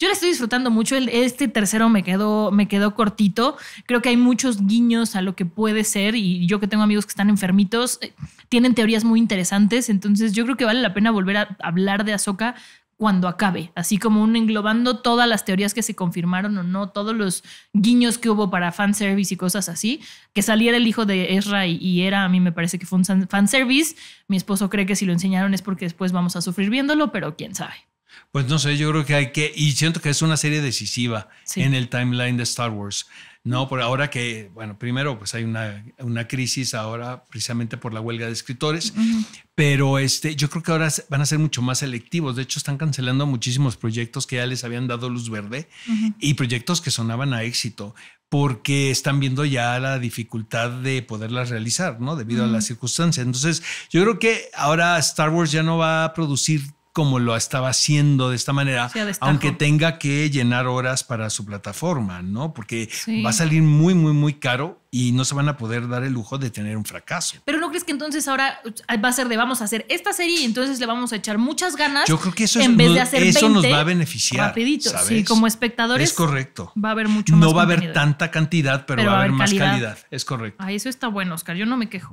Yo la estoy disfrutando mucho. Este tercero me quedó, me quedó cortito. Creo que hay muchos guiños a lo que puede ser. Y yo que tengo amigos que están enfermitos, eh, tienen teorías muy interesantes. Entonces, yo creo que vale la pena volver a hablar de Azoka cuando acabe, así como un englobando todas las teorías que se confirmaron o no, todos los guiños que hubo para fanservice y cosas así, que saliera el hijo de Ezra y, era, a mí me parece que fue un fanservice, mi esposo cree que si lo enseñaron es porque después vamos a sufrir viéndolo, pero quién sabe. Pues no sé, yo creo que hay que, y siento que es una serie decisiva en el timeline de Star Wars. No, por ahora que, bueno, primero pues hay una, una crisis ahora precisamente por la huelga de escritores, pero este, yo creo que ahora van a ser mucho más selectivos. De hecho, están cancelando muchísimos proyectos que ya les habían dado luz verde y proyectos que sonaban a éxito porque están viendo ya la dificultad de poderlas realizar, ¿no? Debido a las circunstancias. Entonces, yo creo que ahora Star Wars ya no va a producir como lo estaba haciendo de esta manera, aunque tenga que llenar horas para su plataforma, ¿no? Porque va a salir muy, muy, muy caro y no se van a poder dar el lujo de tener un fracaso. Pero no crees que entonces ahora eh, va a ser de vamos a hacer esta serie y entonces le vamos a echar muchas ganas. Yo creo que eso en vez de hacer eso nos va a beneficiar. ¿sabes? sí, como espectadores. Es correcto. Va a haber mucho no más. No va a haber tanta cantidad, pero, va a haber, más calidad. Es correcto. Ah, eso está bueno, Oscar. Yo no me quejo.